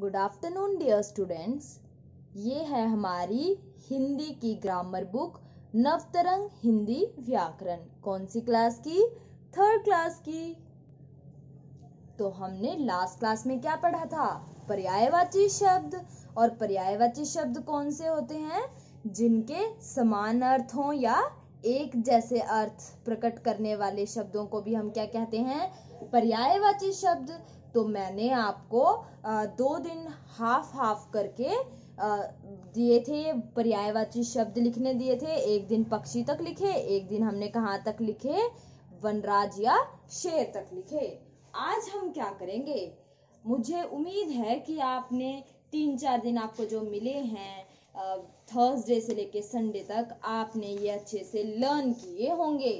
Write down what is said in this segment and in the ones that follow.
good afternoon dear students ये है हमारी हिंदी की ग्रामर बुक नवतरंग हिंदी व्याकरण कौन सी क्लास की थर्ड क्लास की तो हमने लास्ट क्लास में क्या पढ़ा था पर्यायवाची शब्द और पर्यायवाची शब्द कौन से होते हैं जिनके समान अर्थ या एक जैसे अर्थ प्रकट करने वाले शब्दों को भी हम क्या कहते हैं पर्यायवाची शब्द तो मैंने आपको दो दिन हाफ हाफ करके दिए थे पर्यायवाची शब्द लिखने दिए थे एक दिन पक्षी तक लिखे एक दिन हमने कहाँ तक लिखे वनराज या शेर तक लिखे आज हम क्या करेंगे मुझे उम्मीद है कि आपने तीन चार दिन आपको जो मिले हैं थर्सडे से लेके संडे तक आपने ये अच्छे से लर्न किए होंगे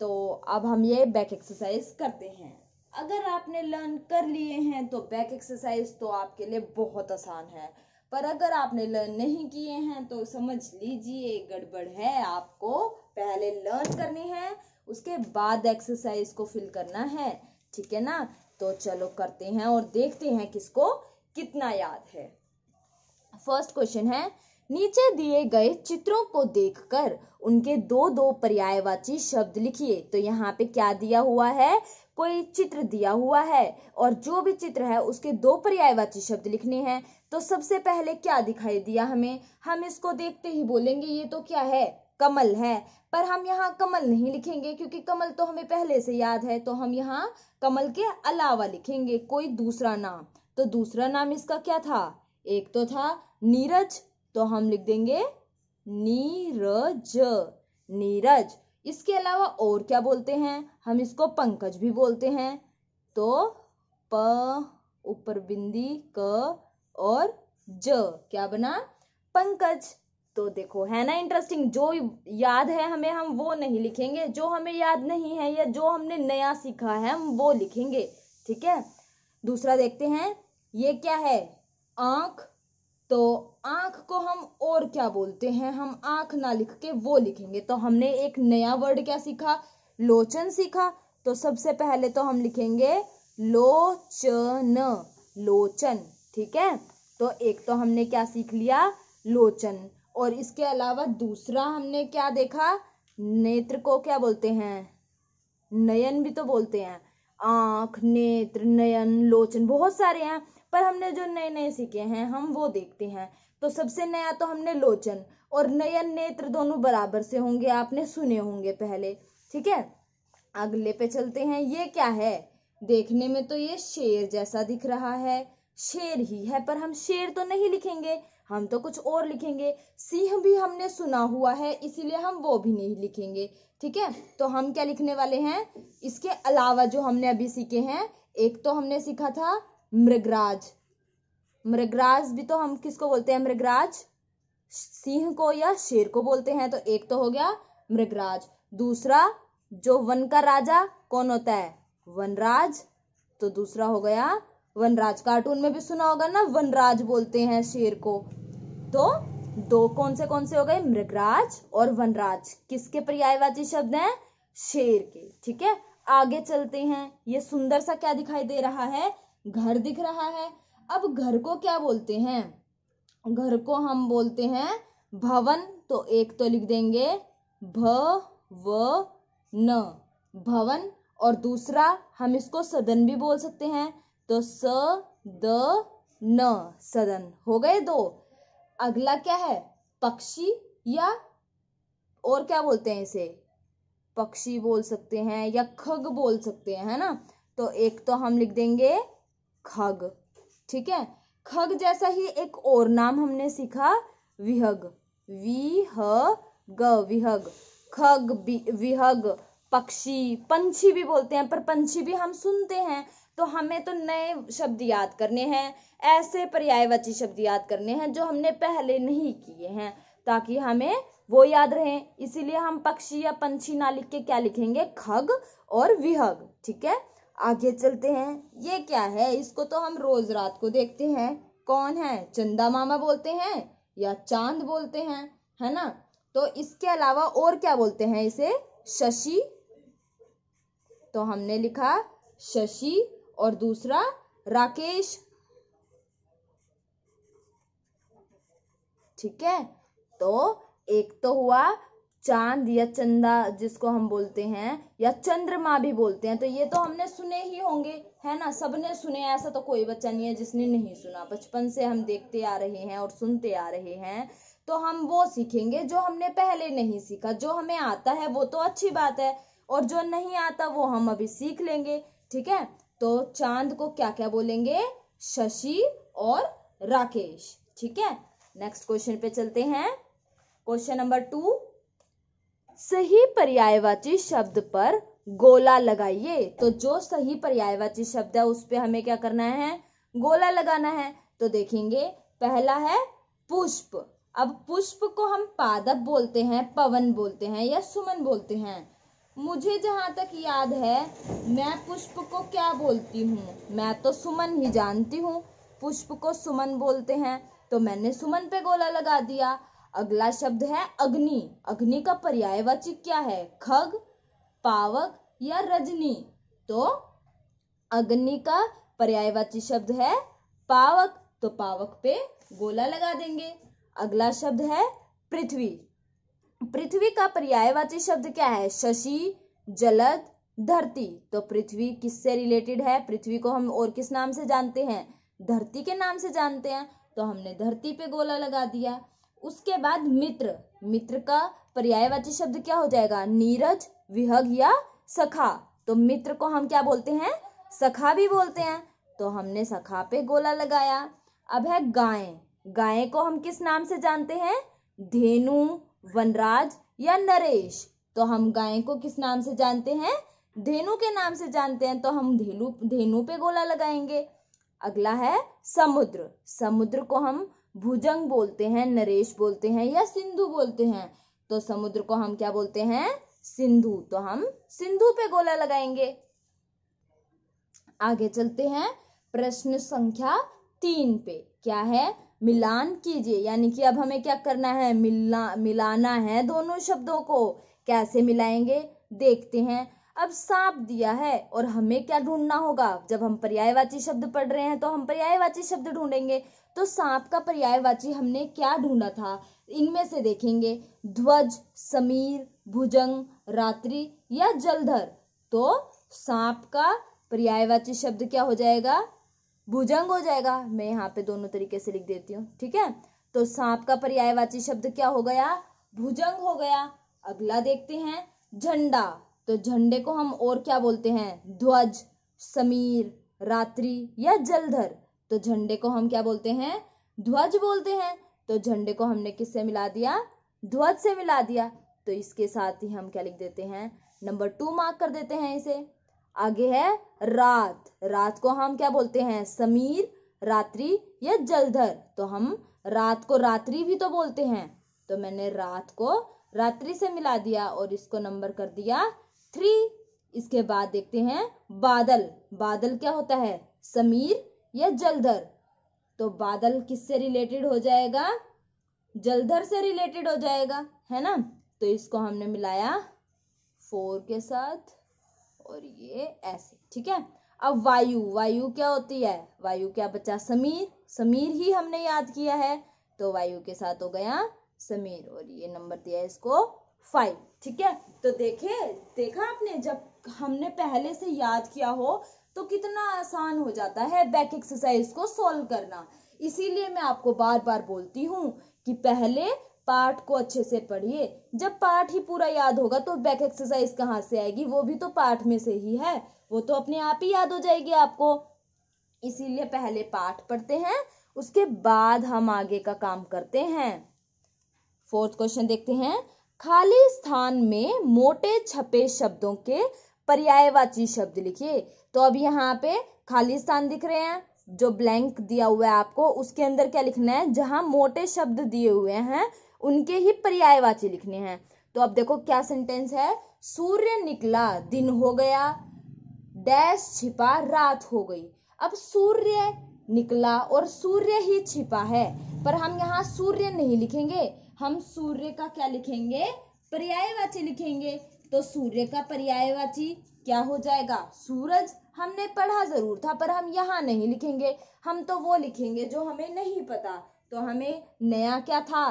तो अब हम ये बैक एक्सरसाइज करते हैं अगर आपने लर्न कर लिए हैं तो बैक एक्सरसाइज तो आपके लिए बहुत आसान है पर अगर आपने लर्न नहीं किए हैं तो समझ लीजिए गड़बड़ है आपको पहले लर्न करनी है उसके बाद एक्सरसाइज को फिल करना है ठीक है ना तो चलो करते हैं और देखते हैं किसको कितना याद है फर्स्ट क्वेश्चन है नीचे दिए गए चित्रों को देखकर उनके दो दो पर्यायवाची शब्द लिखिए तो यहाँ पे क्या दिया हुआ है कोई चित्र दिया हुआ है और जो भी चित्र है उसके दो पर्यायवाची शब्द लिखने हैं तो सबसे पहले क्या दिखाई दिया हमें हम इसको देखते ही बोलेंगे ये तो क्या है कमल है पर हम यहाँ कमल नहीं लिखेंगे क्योंकि कमल तो हमें पहले से याद है तो हम यहाँ कमल के अलावा लिखेंगे कोई दूसरा नाम तो दूसरा नाम इसका क्या था एक तो था नीरज तो हम लिख देंगे नीरज नीरज इसके अलावा और क्या बोलते हैं हम इसको पंकज भी बोलते हैं तो प ऊपर बिंदी क और ज क्या बना पंकज तो देखो है ना इंटरेस्टिंग जो याद है हमें हम वो नहीं लिखेंगे जो हमें याद नहीं है या जो हमने नया सीखा है हम वो लिखेंगे ठीक है दूसरा देखते हैं ये क्या है आंख तो आंख को हम और क्या बोलते हैं हम आंख ना लिख के वो लिखेंगे तो हमने एक नया वर्ड क्या सीखा लोचन सीखा तो सबसे पहले तो हम लिखेंगे लोचन लोचन ठीक है तो एक तो हमने क्या सीख लिया लोचन और इसके अलावा दूसरा हमने क्या देखा नेत्र को क्या बोलते हैं नयन भी तो बोलते हैं आंख नेत्र नयन लोचन बहुत सारे हैं पर हमने जो नए नए सीखे हैं हम वो देखते हैं तो सबसे नया तो हमने लोचन और नयन नेत्र दोनों बराबर से होंगे आपने सुने होंगे पहले ठीक है अगले पे चलते हैं ये क्या है देखने में तो ये शेर जैसा दिख रहा है शेर ही है पर हम शेर तो नहीं लिखेंगे हम तो कुछ और लिखेंगे सिंह भी हमने सुना हुआ है इसीलिए हम वो भी नहीं लिखेंगे ठीक है तो हम क्या लिखने वाले हैं इसके अलावा जो हमने अभी सीखे हैं एक तो हमने सीखा था मृगराज मृगराज भी तो हम किसको बोलते हैं मृगराज सिंह को या शेर को बोलते हैं तो एक तो हो गया मृगराज दूसरा जो वन का राजा कौन होता है वनराज तो दूसरा हो गया वनराज कार्टून में भी सुना होगा ना वनराज बोलते हैं शेर को तो दो कौन से कौन से हो गए मृगराज और वनराज किसके पर्यायवाची शब्द हैं शेर के ठीक है आगे चलते हैं ये सुंदर सा क्या दिखाई दे रहा है घर दिख रहा है अब घर को क्या बोलते हैं घर को हम बोलते हैं भवन तो एक तो लिख देंगे भ व न भवन और दूसरा हम इसको सदन भी बोल सकते हैं तो स द न सदन हो गए दो अगला क्या है पक्षी या और क्या बोलते हैं इसे पक्षी बोल सकते हैं या खग बोल सकते हैं है ना तो एक तो हम लिख देंगे खग ठीक है खग जैसा ही एक और नाम हमने सीखा विहग ग विहग खग विहग पक्षी पंछी भी बोलते हैं पर पंछी भी हम सुनते हैं तो हमें तो नए शब्द याद करने हैं ऐसे पर्यायवाची शब्द याद करने हैं जो हमने पहले नहीं किए हैं ताकि हमें वो याद रहे इसीलिए हम पक्षी या पंछी ना लिख के क्या लिखेंगे खग और विहग ठीक है आगे चलते हैं ये क्या है इसको तो हम रोज रात को देखते हैं कौन है चंदा मामा बोलते हैं या चांद बोलते हैं है ना तो इसके अलावा और क्या बोलते हैं इसे शशि तो हमने लिखा शशि और दूसरा राकेश ठीक है तो एक तो हुआ चांद या चंदा जिसको हम बोलते हैं या चंद्रमा भी बोलते हैं तो ये तो हमने सुने ही होंगे है ना सबने सुने ऐसा तो कोई बच्चा नहीं है जिसने नहीं सुना बचपन से हम देखते आ रहे हैं और सुनते आ रहे हैं तो हम वो सीखेंगे जो हमने पहले नहीं सीखा जो हमें आता है वो तो अच्छी बात है और जो नहीं आता वो हम अभी सीख लेंगे ठीक है तो चांद को क्या क्या बोलेंगे शशि और राकेश ठीक है नेक्स्ट क्वेश्चन पे चलते हैं क्वेश्चन नंबर टू सही पर्यायवाची शब्द पर गोला लगाइए तो जो सही पर्यायवाची शब्द है उस पर हमें क्या करना है गोला लगाना है तो देखेंगे पहला है पुष्प अब पुष्प को हम पादप बोलते हैं पवन बोलते हैं या सुमन बोलते हैं मुझे जहां तक याद है मैं पुष्प को क्या बोलती हूँ मैं तो सुमन ही जानती हूँ पुष्प को सुमन बोलते हैं तो मैंने सुमन पे गोला लगा दिया अगला शब्द है अग्नि अग्नि का पर्यायवाची क्या है खग पावक या रजनी तो अग्नि का पर्यायवाची शब्द है पावक तो पावक पे गोला लगा देंगे अगला शब्द है पृथ्वी पृथ्वी का पर्यायवाची शब्द क्या है शशि जलद धरती तो पृथ्वी किससे रिलेटेड है पृथ्वी को हम और किस नाम से जानते हैं धरती के नाम से जानते हैं तो हमने धरती पे गोला लगा दिया उसके बाद मित्र मित्र का पर्यायवाची शब्द क्या हो जाएगा नीरज विहग या सखा तो मित्र को हम क्या बोलते हैं सखा भी बोलते हैं तो हमने सखा पे गोला लगाया अब है गाय गाय को हम किस नाम से जानते हैं धेनु वनराज या नरेश तो हम गाय को किस नाम से जानते हैं धेनु के नाम से जानते हैं तो हम धेनु धेनु पे गोला लगाएंगे अगला है समुद्र समुद्र को हम भुजंग बोलते हैं नरेश बोलते हैं या सिंधु बोलते हैं तो समुद्र को हम क्या बोलते हैं सिंधु तो हम सिंधु पे गोला लगाएंगे आगे चलते हैं प्रश्न संख्या तीन पे क्या है मिलान कीजिए यानी कि अब हमें क्या करना है मिलना मिलाना है दोनों शब्दों को कैसे मिलाएंगे देखते हैं अब सांप दिया है और हमें क्या ढूंढना होगा जब हम पर्यायवाची शब्द पढ़ रहे हैं तो हम पर्यायवाची शब्द ढूंढेंगे तो सांप का पर्यायवाची हमने क्या ढूंढा था इनमें से देखेंगे ध्वज समीर भुजंग रात्रि या जलधर तो सांप का पर्यायवाची शब्द क्या हो जाएगा भुजंग हो जाएगा मैं यहाँ पे दोनों तरीके से लिख देती हूँ ठीक है तो सांप का पर्यायवाची शब्द क्या हो गया भुजंग हो गया अगला देखते हैं झंडा तो झंडे को हम और क्या बोलते हैं ध्वज समीर रात्रि या जलधर तो झंडे को हम क्या बोलते हैं ध्वज बोलते हैं तो झंडे को हमने किससे मिला दिया ध्वज से मिला दिया तो इसके साथ ही हम क्या लिख देते हैं नंबर टू मार्क कर देते हैं इसे आगे है रात रात को हम क्या बोलते हैं समीर रात्रि या जलधर तो हम रात को रात्रि भी तो बोलते हैं तो मैंने रात को रात्रि से मिला दिया और इसको नंबर कर दिया थ्री इसके बाद देखते हैं बादल बादल क्या होता है समीर या जलधर तो बादल किससे रिलेटेड हो जाएगा जलधर से रिलेटेड हो जाएगा है ना तो इसको हमने मिलाया फोर के साथ और ये ऐसे ठीक है अब वायु वायु क्या होती है वायु क्या बचा समीर समीर ही हमने याद किया है तो वायु के साथ हो गया समीर और ये नंबर दिया इसको फाइव ठीक है तो देखे देखा आपने जब हमने पहले से याद किया हो तो कितना आसान हो जाता है बैक एक्सरसाइज को सॉल्व करना इसीलिए मैं आपको बार बार बोलती हूँ कि पहले पार्ट को अच्छे से पढ़िए जब पार्ट ही पूरा याद होगा तो बैक एक्सरसाइज कहाँ से आएगी वो भी तो पार्ट में से ही है वो तो अपने आप ही याद हो जाएगी आपको इसीलिए पहले पार्ट पढ़ते हैं उसके बाद हम आगे का काम करते हैं फोर्थ क्वेश्चन देखते हैं खाली स्थान में मोटे छपे शब्दों के पर्यायवाची शब्द लिखिए तो अब यहाँ पे खाली स्थान दिख रहे हैं जो ब्लैंक दिया हुआ है आपको उसके अंदर क्या लिखना है जहाँ मोटे शब्द दिए हुए हैं उनके ही पर्यायवाची लिखने हैं तो अब देखो क्या सेंटेंस है सूर्य निकला दिन हो गया डैश छिपा रात हो गई अब सूर्य निकला और सूर्य ही छिपा है पर हम यहाँ सूर्य नहीं लिखेंगे हम सूर्य का क्या लिखेंगे पर्यायवाची लिखेंगे तो सूर्य का पर्यायवाची क्या हो जाएगा सूरज हमने पढ़ा ज़रूर था पर हम यहाँ नहीं लिखेंगे हम तो वो लिखेंगे जो हमें नहीं पता तो हमें नया क्या था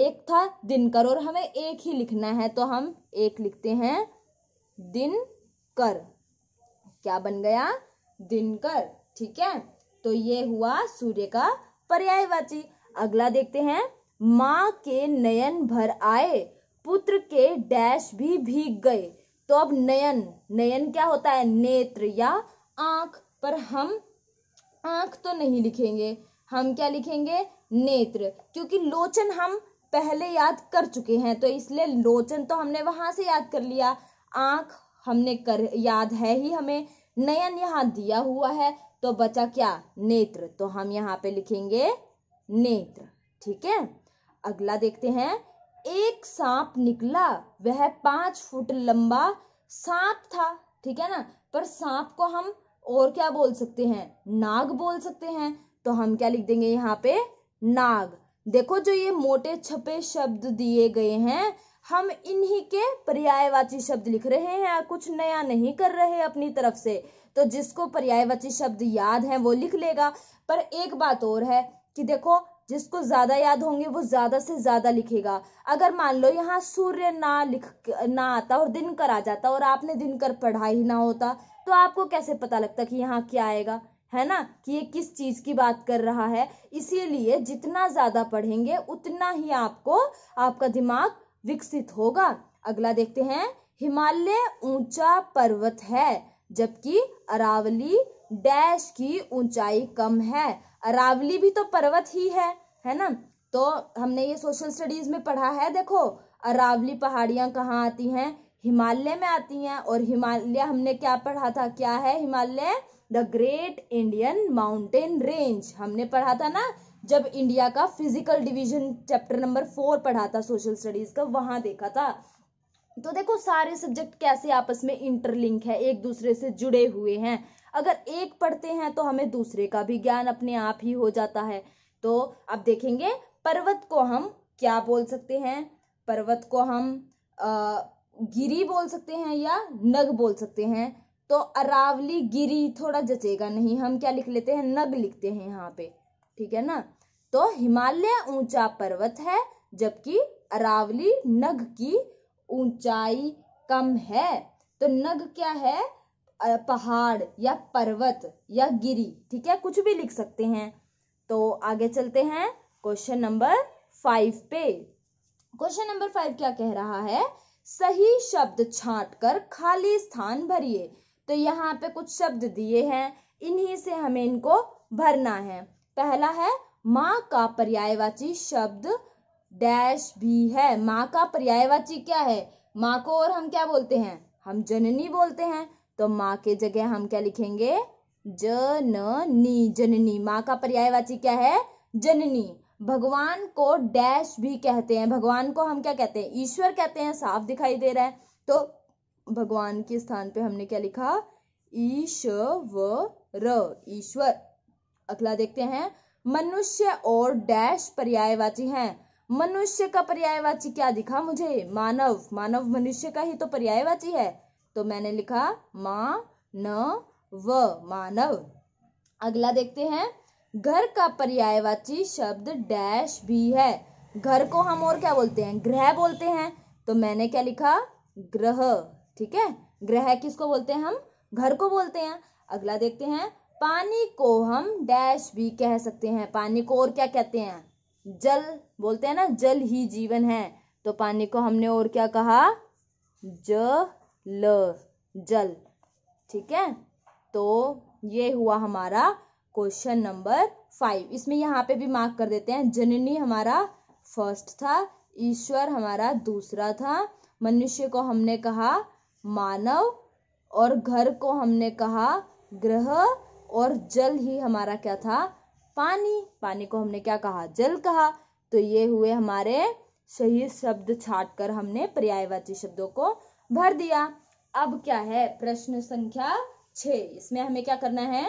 एक था दिनकर और हमें एक ही लिखना है तो हम एक लिखते हैं दिनकर क्या बन गया दिनकर ठीक है तो ये हुआ सूर्य का पर्यायवाची अगला देखते हैं माँ के नयन भर आए पुत्र के डैश भी भीग गए तो अब नयन नयन क्या होता है नेत्र या आंख पर हम आंख तो नहीं लिखेंगे हम क्या लिखेंगे नेत्र क्योंकि लोचन हम पहले याद कर चुके हैं तो इसलिए लोचन तो हमने वहां से याद कर लिया आंख हमने कर याद है ही हमें नयन यहाँ दिया हुआ है तो बचा क्या नेत्र तो हम यहाँ पे लिखेंगे नेत्र ठीक है अगला देखते हैं एक सांप निकला वह पांच फुट लंबा सांप था ठीक है ना पर सांप को हम और क्या बोल सकते हैं नाग बोल सकते हैं तो हम क्या लिख देंगे यहाँ पे नाग देखो जो ये मोटे छपे शब्द दिए गए हैं हम इन्हीं के पर्यायवाची शब्द लिख रहे हैं कुछ नया नहीं कर रहे अपनी तरफ से तो जिसको पर्यायवाची शब्द याद है वो लिख लेगा पर एक बात और है कि देखो जिसको ज़्यादा याद होंगे वो ज़्यादा से ज़्यादा लिखेगा अगर मान लो यहाँ सूर्य ना लिख ना आता और दिन कर आ जाता और आपने दिन कर पढ़ा ही ना होता तो आपको कैसे पता लगता कि यहाँ क्या आएगा है ना कि ये किस चीज़ की बात कर रहा है इसीलिए जितना ज़्यादा पढ़ेंगे उतना ही आपको आपका दिमाग विकसित होगा अगला देखते हैं हिमालय ऊंचा पर्वत है जबकि अरावली डैश की ऊंचाई कम है अरावली भी तो पर्वत ही है है ना तो हमने ये सोशल स्टडीज में पढ़ा है देखो अरावली पहाड़ियाँ कहाँ आती हैं हिमालय में आती हैं और हिमालय हमने क्या पढ़ा था क्या है Himalaya the great Indian mountain range हमने पढ़ा था ना जब इंडिया का physical division chapter number four पढ़ा था सोशल स्टडीज का वहां देखा था तो देखो सारे सब्जेक्ट कैसे आपस में इंटरलिंक है एक दूसरे से जुड़े हुए हैं अगर एक पढ़ते हैं तो हमें दूसरे का भी ज्ञान अपने आप ही हो जाता है तो अब देखेंगे पर्वत को हम क्या बोल सकते हैं पर्वत को हम गिरी बोल सकते हैं या नग बोल सकते हैं तो अरावली गिरी थोड़ा जचेगा नहीं हम क्या लिख लेते हैं नग लिखते हैं यहाँ पे ठीक है ना तो हिमालय ऊंचा पर्वत है जबकि अरावली नग की ऊंचाई कम है तो नग क्या है पहाड़ या पर्वत या गिरी ठीक है कुछ भी लिख सकते हैं तो आगे चलते हैं क्वेश्चन नंबर फाइव पे क्वेश्चन नंबर फाइव क्या कह रहा है सही शब्द छाट कर खाली स्थान भरिए तो यहाँ पे कुछ शब्द दिए हैं इन्हीं से हमें इनको भरना है पहला है माँ का पर्यायवाची शब्द डैश भी है माँ का पर्यायवाची क्या है माँ को और हम क्या बोलते हैं हम जननी बोलते हैं तो माँ के जगह हम क्या लिखेंगे जननी जननी माँ का पर्यायवाची क्या है जननी भगवान को डैश भी कहते हैं भगवान को हम क्या कहते हैं ईश्वर कहते हैं साफ दिखाई दे रहा है तो भगवान के स्थान पे हमने क्या लिखा ईश्वर ईश्वर अगला देखते हैं मनुष्य और डैश पर्यायवाची हैं मनुष्य का पर्यायवाची क्या दिखा मुझे मानव मानव मनुष्य का ही तो पर्यायवाची है तो मैंने लिखा मा न व मानव अगला देखते हैं घर का पर्यायवाची शब्द डैश भी है घर को हम और क्या बोलते हैं ग्रह बोलते हैं तो मैंने क्या लिखा ग्रह ठीक है ग्रह किसको बोलते हैं हम घर को बोलते हैं अगला देखते हैं पानी को हम डैश भी कह सकते हैं पानी को और क्या कहते हैं जल बोलते हैं ना जल ही जीवन है तो पानी को हमने और क्या कहा ज ल जल ठीक है तो ये हुआ हमारा क्वेश्चन नंबर फाइव इसमें यहाँ पे भी मार्क कर देते हैं जननी हमारा फर्स्ट था ईश्वर हमारा दूसरा था मनुष्य को हमने कहा मानव और घर को हमने कहा ग्रह और जल ही हमारा क्या था पानी पानी को हमने क्या कहा जल कहा तो ये हुए हमारे सही शब्द छाट कर हमने पर्यायवाची शब्दों को भर दिया अब क्या है प्रश्न संख्या छे इसमें हमें क्या करना है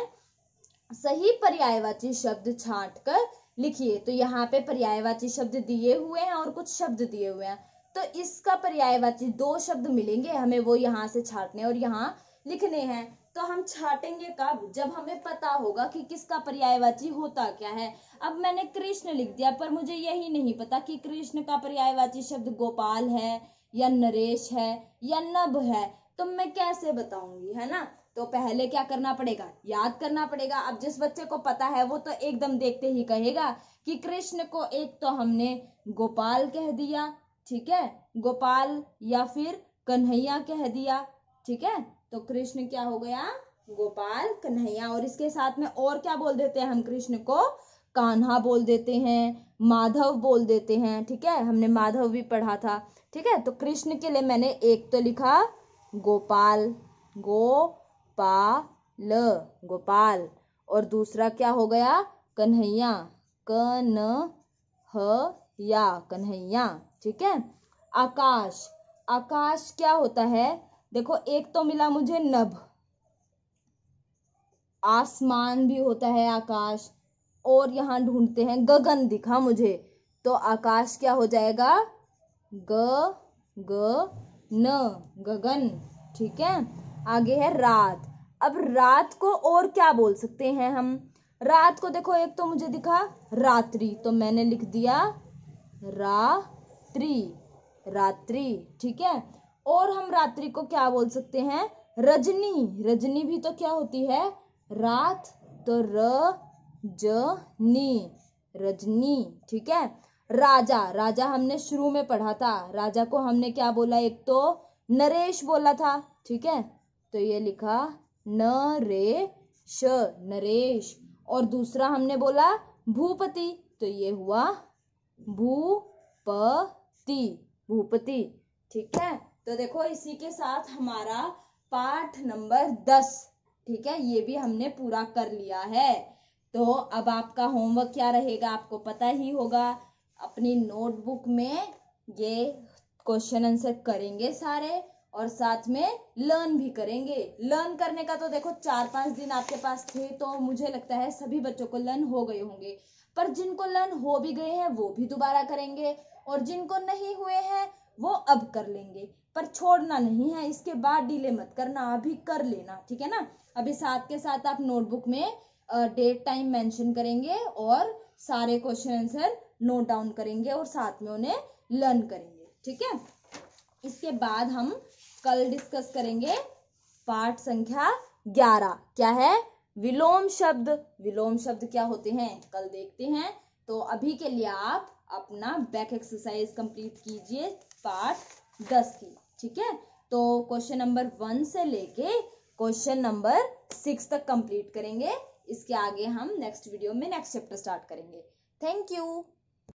सही पर्यायवाची शब्द छाट कर लिखिए तो यहाँ पे पर्यायवाची शब्द दिए हुए हैं और कुछ शब्द दिए हुए हैं तो इसका पर्यायवाची दो शब्द मिलेंगे हमें वो यहाँ से छाटने और यहाँ लिखने हैं तो हम छाटेंगे कब जब हमें पता होगा कि किसका पर्यायवाची होता क्या है अब मैंने कृष्ण लिख दिया पर मुझे यही नहीं पता कि कृष्ण का पर्यायवाची शब्द गोपाल है या नरेश है या नभ है तो मैं कैसे बताऊंगी है ना तो पहले क्या करना पड़ेगा याद करना पड़ेगा अब जिस बच्चे को पता है वो तो एकदम देखते ही कहेगा कि कृष्ण को एक तो हमने गोपाल कह दिया ठीक है गोपाल या फिर कन्हैया कह दिया ठीक है तो कृष्ण क्या हो गया गोपाल कन्हैया और इसके साथ में और क्या बोल देते हैं हम कृष्ण को कान्हा बोल देते हैं माधव बोल देते हैं ठीक है हमने माधव भी पढ़ा था ठीक है तो कृष्ण के लिए मैंने एक तो लिखा गोपाल गो पाल गोपाल और दूसरा क्या हो गया कन्हैया क न या कन्हैया ठीक है आकाश आकाश क्या होता है देखो एक तो मिला मुझे नभ आसमान भी होता है आकाश और यहाँ ढूंढते हैं गगन दिखा मुझे तो आकाश क्या हो जाएगा ग ग न गगन ठीक है आगे है रात अब रात को और क्या बोल सकते हैं हम रात को देखो एक तो मुझे दिखा रात्रि तो मैंने लिख दिया रात्रि रात्रि ठीक है और हम रात्रि को क्या बोल सकते हैं रजनी रजनी भी तो क्या होती है रात तो र ज नी रजनी ठीक है राजा राजा हमने शुरू में पढ़ा था राजा को हमने क्या बोला एक तो नरेश बोला था ठीक है तो ये लिखा रे श नरेश और दूसरा हमने बोला भूपति तो ये हुआ भूपति भूपति ठीक है तो देखो इसी के साथ हमारा पाठ नंबर दस ठीक है ये भी हमने पूरा कर लिया है तो अब आपका होमवर्क क्या रहेगा आपको पता ही होगा अपनी नोटबुक में ये क्वेश्चन आंसर करेंगे सारे और साथ में लर्न भी करेंगे लर्न करने का तो देखो चार पांच दिन आपके पास थे तो मुझे लगता है सभी बच्चों को लर्न हो गए होंगे पर जिनको लर्न हो भी गए हैं वो भी दोबारा करेंगे और जिनको नहीं हुए हैं वो अब कर लेंगे पर छोड़ना नहीं है इसके बाद डिले मत करना अभी कर लेना ठीक है ना अभी साथ के साथ आप नोटबुक में डेट टाइम मेंशन करेंगे और सारे क्वेश्चन आंसर नोट डाउन करेंगे और साथ में उन्हें लर्न करेंगे ठीक है इसके बाद हम कल डिस्कस करेंगे पाठ संख्या ग्यारह क्या है विलोम शब्द विलोम शब्द क्या होते हैं कल देखते हैं तो अभी के लिए आप अपना बैक एक्सरसाइज कंप्लीट कीजिए पार्ट दस की ठीक है तो क्वेश्चन नंबर वन से लेके क्वेश्चन नंबर सिक्स तक कंप्लीट करेंगे इसके आगे हम नेक्स्ट वीडियो में नेक्स्ट चैप्टर स्टार्ट करेंगे थैंक यू